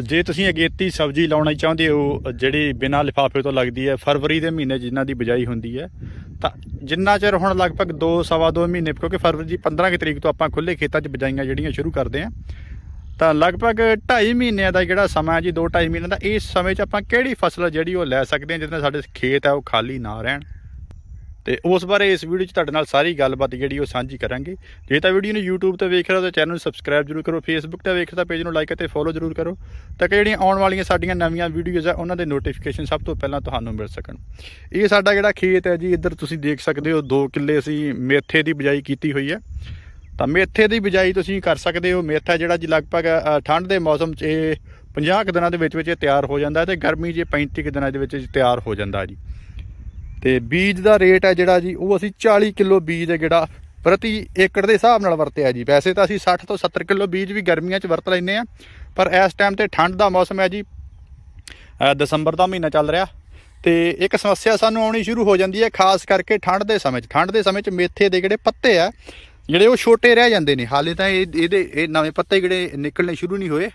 ਜੇ ਤੁਸੀਂ ਅਗੇਤੀ ਸਬਜ਼ੀ ਲਾਉਣਾ ਚਾਹੁੰਦੇ ਹੋ ਜਿਹੜੀ ਬਿਨਾਂ ਲਿਫਾਫੇ ਤੋਂ ਲੱਗਦੀ ਹੈ ਫਰਵਰੀ ਦੇ ਮਹੀਨੇ ਜਿਨ੍ਹਾਂ ਦੀ ਬਜਾਈ ਹੁੰਦੀ ਹੈ ਤਾਂ ਜਿੰਨਾ ਚਿਰ ਹੁਣ ਲਗਭਗ 2 ਸਵਾ 2 ਮਹੀਨੇ ਕਿਉਂਕਿ ਫਰਵਰੀ ਦੀ 15 ਤਰੀਕ ਤੋਂ ਆਪਾਂ ਖੁੱਲੇ ਖੇਤਾਂ 'ਚ ਬਜਾਈਆਂ ਜਿਹੜੀਆਂ ਸ਼ੁਰੂ ਕਰਦੇ ਆ ਤਾਂ ਲਗਭਗ 2.5 ਮਹੀਨਿਆਂ ਦਾ ਜਿਹੜਾ ਸਮਾਂ ਹੈ ਜੀ 2.5 ਮਹੀਨਿਆਂ ਦਾ ਇਸ ਸਮੇਂ 'ਚ ਆਪਾਂ ਕਿਹੜੀ ਫਸਲ ਜਿਹੜੀ ਉਹ ਲੈ ਸਕਦੇ ਹਾਂ ਜਿਹਦੇ ਸਾਡੇ ਖੇਤ ਹੈ ਉਹ ਖਾਲੀ ਨਾ ਰਹਿਣ ਤੇ ਉਸ ਬਾਰੇ ਇਸ ਵੀਡੀਓ 'ਚ ਤੁਹਾਡੇ ਨਾਲ ਸਾਰੀ ਗੱਲਬਾਤ ਜਿਹੜੀ ਉਹ ਸਾਂਝੀ ਕਰਾਂਗੇ ਜੇ ਤਾਂ ਵੀਡੀਓ ਨੂੰ YouTube ਤੇ ਵੇਖ ਰਹੇ ਹੋ ਤਾਂ ਚੈਨਲ ਨੂੰ ਸਬਸਕ੍ਰਾਈਬ ਜਰੂਰ ਕਰੋ Facebook ਤੇ ਵੇਖ ਰਹੇ ਤਾਂ ਪੇਜ ਨੂੰ ਲਾਈਕ ਅਤੇ ਫੋਲੋ ਜਰੂਰ ਕਰੋ ਤਾਂ ਕਿ ਜਿਹੜੀਆਂ ਆਉਣ ਵਾਲੀਆਂ ਸਾਡੀਆਂ ਨਵੀਆਂ ਵੀਡੀਓਜ਼ ਆ ਉਹਨਾਂ ਦੇ ਨੋਟੀਫਿਕੇਸ਼ਨ ਸਭ ਤੋਂ ਪਹਿਲਾਂ ਤੁਹਾਨੂੰ ਮਿਲ ਸਕਣ ਇਹ ਸਾਡਾ ਜਿਹੜਾ ਖੇਤ ਹੈ ਜੀ ਇੱਧਰ ਤੁਸੀਂ ਦੇਖ ਸਕਦੇ ਹੋ 2 ਕਿੱਲੇ ਅਸੀਂ ਮੇਥੇ ਦੀ ਬਿਜਾਈ ਕੀਤੀ ਹੋਈ ਹੈ ਤਾਂ ਮੇਥੇ ਦੀ ਬਿਜਾਈ ਤੁਸੀਂ ਕਰ ਸਕਦੇ ਹੋ ਮੇਥਾ ਜਿਹੜਾ ਜੀ ਲਗਭਗ ਠੰਡ ਦੇ ਮੌਸਮ 'ਚ ਇਹ 50 ਦਿਨਾਂ ਦੇ ਵਿੱਚ ਵਿੱਚ ਇਹ ਤਿਆਰ ਹੋ ਜਾਂਦਾ ਤੇ ਗਰਮੀ 'ਚ 35 ਦਿਨਾਂ ਦੇ ਵਿੱਚ ਤਿਆਰ ਹੋ ਜਾਂਦਾ ਜੀ ਤੇ ਬੀਜ ਦਾ ਰੇਟ ਹੈ ਜਿਹੜਾ ਜੀ ਉਹ ਅਸੀਂ 40 ਕਿਲੋ ਬੀਜ ਹੈ ਜਿਹੜਾ ਪ੍ਰਤੀ ਏਕੜ ਦੇ ਹਿਸਾਬ ਨਾਲ ਵਰਤਿਆ ਜੀ ਵੈਸੇ ਤਾਂ ਅਸੀਂ 60 ਤੋਂ 70 ਕਿਲੋ ਬੀਜ ਵੀ ਗਰਮੀਆਂ 'ਚ ਵਰਤ ਲੈਨੇ ਆ ਪਰ ਇਸ ਟਾਈਮ ਤੇ ਠੰਡ ਦਾ ਮੌਸਮ ਹੈ ਜੀ ਦਸੰਬਰ ਦਾ ਮਹੀਨਾ ਚੱਲ ਰਿਹਾ ਤੇ ਇੱਕ ਸਮੱਸਿਆ ਸਾਨੂੰ ਆਉਣੀ ਸ਼ੁਰੂ ਹੋ ਜਾਂਦੀ ਹੈ ਖਾਸ ਕਰਕੇ ਠੰਡ ਦੇ ਸਮੇਂ 'ਚ ਠੰਡ ਦੇ ਸਮੇਂ 'ਚ ਮੇਥੇ ਦੇ ਜਿਹੜੇ ਪੱਤੇ ਆ ਜਿਹੜੇ ਉਹ ਛੋਟੇ ਰਹਿ ਜਾਂਦੇ ਨੇ ਹਾਲੇ ਤਾਂ ਇਹਦੇ ਇਹ ਨਵੇਂ ਪੱਤੇ ਜਿਹੜੇ ਨਿਕਲਣੇ ਸ਼ੁਰੂ ਨਹੀਂ ਹੋਏ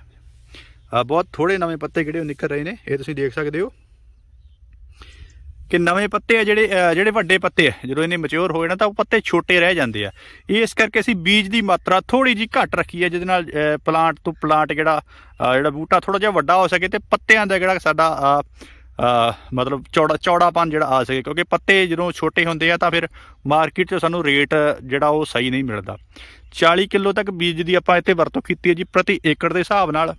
ਬਹੁਤ ਥੋੜੇ ਨਵੇਂ ਪੱਤੇ ਜਿਹੜੇ ਨਿਕਲ ਰਹੇ ਨੇ ਇਹ ਤੁਸੀਂ ਦੇਖ ਸਕਦੇ ਹੋ ਕਿ ਨਵੇਂ ਪੱਤੇ ਆ ਜਿਹੜੇ ਜਿਹੜੇ ਵੱਡੇ ਪੱਤੇ ਆ ਜਦੋਂ ਇਹਨੇ ਮੈਚੁਰ ਹੋ ਜਾਣਾ ਤਾਂ ਉਹ ਪੱਤੇ ਛੋਟੇ ਰਹਿ ਜਾਂਦੇ ਆ ਇਸ ਕਰਕੇ ਅਸੀਂ ਬੀਜ ਦੀ ਮਾਤਰਾ ਥੋੜੀ ਜੀ ਘੱਟ ਰੱਖੀ ਆ ਜਿਹਦੇ ਨਾਲ ਪਲਾਂਟ ਤੋਂ ਪਲਾਂਟ ਜਿਹੜਾ ਜਿਹੜਾ ਬੂਟਾ ਥੋੜਾ ਜਿਹਾ ਵੱਡਾ ਹੋ ਸਕੇ ਤੇ ਪੱਤਿਆਂ ਦਾ ਜਿਹੜਾ ਸਾਡਾ ਮਤਲਬ ਚੌੜਾ ਚੌੜਾਪਨ ਜਿਹੜਾ ਆ ਸਕੇ ਕਿਉਂਕਿ ਪੱਤੇ ਜਦੋਂ ਛੋਟੇ ਹੁੰਦੇ ਆ ਤਾਂ ਫਿਰ ਮਾਰਕੀਟ 'ਚ ਸਾਨੂੰ ਰੇਟ ਜਿਹੜਾ ਉਹ ਸਹੀ ਨਹੀਂ ਮਿਲਦਾ 40 ਕਿਲੋ ਤੱਕ ਬੀਜ ਦੀ ਆਪਾਂ ਇੱਥੇ ਵਰਤੋਂ ਕੀਤੀ ਹੈ ਜੀ ਪ੍ਰਤੀ ਏਕੜ ਦੇ ਹਿਸਾਬ ਨਾਲ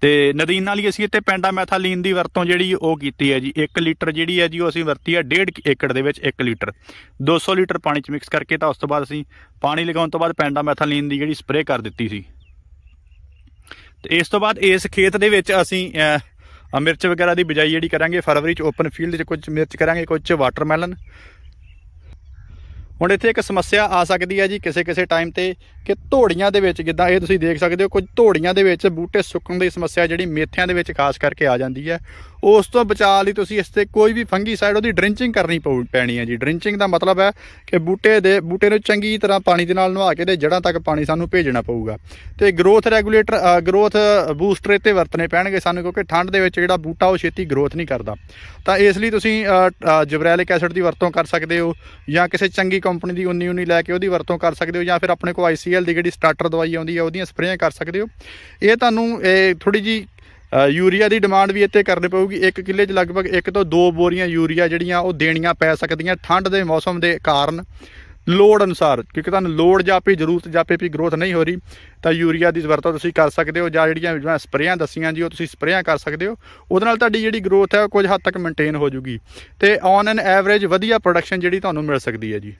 ਤੇ ਨਦੀਨ ਨਾਲ ਹੀ ਅਸੀਂ ਇੱਥੇ ਪੈਂਡਾਮੈਥਾਲੀਨ ਦੀ ਵਰਤੋਂ ਜਿਹੜੀ ਉਹ ਕੀਤੀ ਹੈ ਜੀ 1 ਲੀਟਰ ਜਿਹੜੀ ਹੈ ਜੀ ਉਹ ਅਸੀਂ ਵਰਤੀ ਹੈ 1.5 ਏਕੜ ਦੇ ਵਿੱਚ 1 ਲੀਟਰ 200 ਲੀਟਰ ਪਾਣੀ 'ਚ ਮਿਕਸ ਕਰਕੇ ਤਾਂ ਉਸ ਤੋਂ ਬਾਅਦ ਅਸੀਂ ਪਾਣੀ ਲਗਾਉਣ ਤੋਂ ਬਾਅਦ ਪੈਂਡਾਮੈਥਾਲੀਨ ਦੀ ਜਿਹੜੀ ਸਪਰੇਅ ਕਰ ਦਿੱਤੀ ਸੀ ਤੇ ਇਸ ਤੋਂ ਬਾਅਦ ਇਸ ਖੇਤ ਦੇ ਵਿੱਚ ਅਸੀਂ ਮਿਰਚ ਵਗੈਰਾ ਦੀ ਬਿਜਾਈ ਜਿਹੜੀ ਕਰਾਂਗੇ ਫਰਵਰੀ 'ਚ ਓਪਨ ਫੀਲਡ 'ਚ ਕੁਝ ਮਿਰਚ ਕਰਾਂਗੇ ਕੁਝ ਵਾਟਰਮੈਲਨ ਹੁਣ ਇੱਥੇ ਇੱਕ ਸਮੱਸਿਆ ਆ ਸਕਦੀ ਹੈ ਜੀ ਕਿਸੇ ਕਿਸੇ ਟਾਈਮ ਤੇ ਕਿ ਧੋੜੀਆਂ ਦੇ ਵਿੱਚ ਜਿੱਦਾਂ ਇਹ ਤੁਸੀਂ ਦੇਖ ਸਕਦੇ ਹੋ ਕੁਝ ਧੋੜੀਆਂ ਦੇ ਵਿੱਚ ਬੂਟੇ ਸੁੱਕਣ ਦੀ ਸਮੱਸਿਆ ਜਿਹੜੀ ਮੇਥਿਆਂ ਦੇ ਵਿੱਚ ਖਾਸ ਕਰਕੇ ਆ ਜਾਂਦੀ ਹੈ ਉਸ ਤੋਂ ਬਚਾਅ ਲਈ ਤੁਸੀਂ ਇਸ ਤੇ ਕੋਈ ਵੀ ਫੰਗੀਸਾਈਡ ਉਹਦੀ ਡ੍ਰਿੰਚਿੰਗ ਕਰਨੀ ਪੈਣੀ ਹੈ ਜੀ ਡ੍ਰਿੰਚਿੰਗ ਦਾ ਮਤਲਬ ਹੈ ਕਿ ਬੂਟੇ ਦੇ ਬੂਟੇ ਨੂੰ ਚੰਗੀ ਤਰ੍ਹਾਂ ਪਾਣੀ ਦੇ ਨਾਲ ਨਵਾ ਕੇ ਦੇ ਜੜਾਂ ਤੱਕ ਪਾਣੀ ਸਾਨੂੰ ਭੇਜਣਾ ਪਊਗਾ ਤੇ ਗਰੋਥ ਰੈਗੂਲੇਟਰ ਗਰੋਥ ਬੂਸਟਰ ਇਹਤੇ ਵਰਤਨੇ ਪੈਣਗੇ ਸਾਨੂੰ ਕਿਉਂਕਿ ਠੰਡ ਦੇ ਵਿੱਚ ਜਿਹੜਾ ਬੂਟਾ ਉਹ ਛੇਤੀ ਗਰੋਥ ਨਹੀਂ ਕਰਦਾ ਤਾਂ ਇਸ ਲਈ ਤੁਸੀਂ ਜਬਰੈਲਿਕ ਐਸਿਡ ਦੀ ਵਰਤੋਂ ਕਰ ਸਕਦੇ ਹੋ ਜਾਂ ਕਿਸੇ ਚੰਗੀ ਕੰਪਨੀ ਦੀ ਉਨੀ ਲੈ ਕੇ ਉਹਦੀ ਵਰਤੋਂ ਕਰ ਸਕਦੇ ਹੋ ਜਾਂ ਫਿਰ ਆਪਣੇ ਕੋ ਆਈਸੀਐਲ ਦੀ ਜਿਹੜੀ ਸਟਾਰਟਰ ਦਵਾਈ ਆਉਂਦੀ ਹੈ ਉਹਦੀਆਂ ਸਪਰੇਆਂ ਕਰ ਸਕਦੇ ਹੋ ਇਹ ਤੁਹਾਨੂੰ ਇਹ ਥੋੜੀ ਜੀ ਯੂਰੀਆ ਦੀ ਡਿਮਾਂਡ ਵੀ ਇੱਥੇ ਕਰਨੀ ਪਊਗੀ 1 ਕਿੱਲੇ 'ਚ ਲਗਭਗ 1 ਤੋਂ 2 ਬੋਰੀਆਂ ਯੂਰੀਆ ਜਿਹੜੀਆਂ ਉਹ ਦੇਣੀਆਂ ਪੈ ਸਕਦੀਆਂ ਠੰਡ ਦੇ ਮੌਸਮ ਦੇ ਕਾਰਨ ਲੋਡ ਅਨਸਾਰ ਕਿਉਂਕਿ ਤੁਹਾਨੂੰ ਲੋਡ ਜਾਪੇ ਜ਼ਰੂਰਤ ਜਾਪੇ ਵੀ ਗਰੋਥ ਨਹੀਂ ਹੋ ਰਹੀ ਤਾਂ ਯੂਰੀਆ ਦੀ ਵਰਤੋਂ ਤੁਸੀਂ ਕਰ ਸਕਦੇ ਹੋ ਜਾਂ ਜਿਹੜੀਆਂ ਜਿਵੇਂ ਸਪਰੇਆਂ ਦਸੀਆਂ ਜੀ ਉਹ ਤੁਸੀਂ ਸਪਰੇਆਂ ਕਰ ਸਕਦੇ ਹੋ ਉਹਦੇ ਨਾਲ ਤੁਹਾਡੀ ਜਿਹੜੀ ਗਰੋਥ ਹੈ ਉਹ ਕੁਝ ਹੱਦ ਤੱਕ ਮੇਨਟੇਨ ਹੋ ਜੂਗੀ ਤੇ ਔਨ ਐਨ ਐਵਰੇਜ ਵਧੀਆ ਪ੍ਰੋਡਕਸ਼ਨ ਜਿਹੜੀ ਤੁਹਾਨੂੰ ਮਿਲ ਸਕਦੀ ਹੈ ਜੀ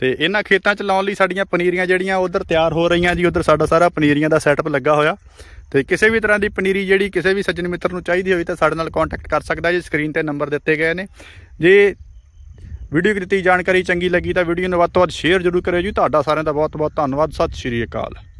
ਤੇ ਇਹਨਾਂ ਖੇਤਾਂ 'ਚ ਲਾਉਣ ਲਈ ਸਾਡੀਆਂ ਪਨੀਰੀਆਂ ਜਿਹੜੀਆਂ ਉਧਰ ਤਿਆਰ ਹੋ ਰਹੀਆਂ ਜੀ ਉਧਰ ਸਾਡਾ ਸਾਰਾ ਪਨੀਰੀਆਂ ਦਾ ਸੈਟਅਪ ਲੱਗਾ ਹੋਇਆ ਤੇ ਕਿਸੇ ਵੀ ਤਰ੍ਹਾਂ ਦੀ ਪਨੀਰੀ ਜਿਹੜੀ ਕਿਸੇ ਵੀ ਸੱਜਣ ਮਿੱਤਰ ਨੂੰ ਚਾਹੀਦੀ ਹੋਵੇ ਤਾਂ ਸਾਡੇ ਨਾਲ ਕੰਟੈਕਟ ਕਰ ਸਕਦਾ ਜੀ ਸਕਰੀਨ ਤੇ ਨੰਬਰ ਦਿੱਤੇ ਗਏ ਨੇ ਜੇ ਵੀਡੀਓ ਦਿੱਤੀ ਜਾਣਕਾਰੀ ਚੰਗੀ ਲੱਗੀ ਤਾਂ ਵੀਡੀਓ ਨੂੰ ਵੱਧ ਤੋਂ ਵੱਧ ਸ਼ੇਅਰ ਜ਼ਰੂਰ ਕਰਿਓ ਜੀ ਤੁਹਾਡਾ ਸਾਰਿਆਂ ਦਾ ਬਹੁਤ ਬਹੁਤ ਧੰਨਵਾਦ ਸਤਿ ਸ਼੍ਰੀ ਅਕਾਲ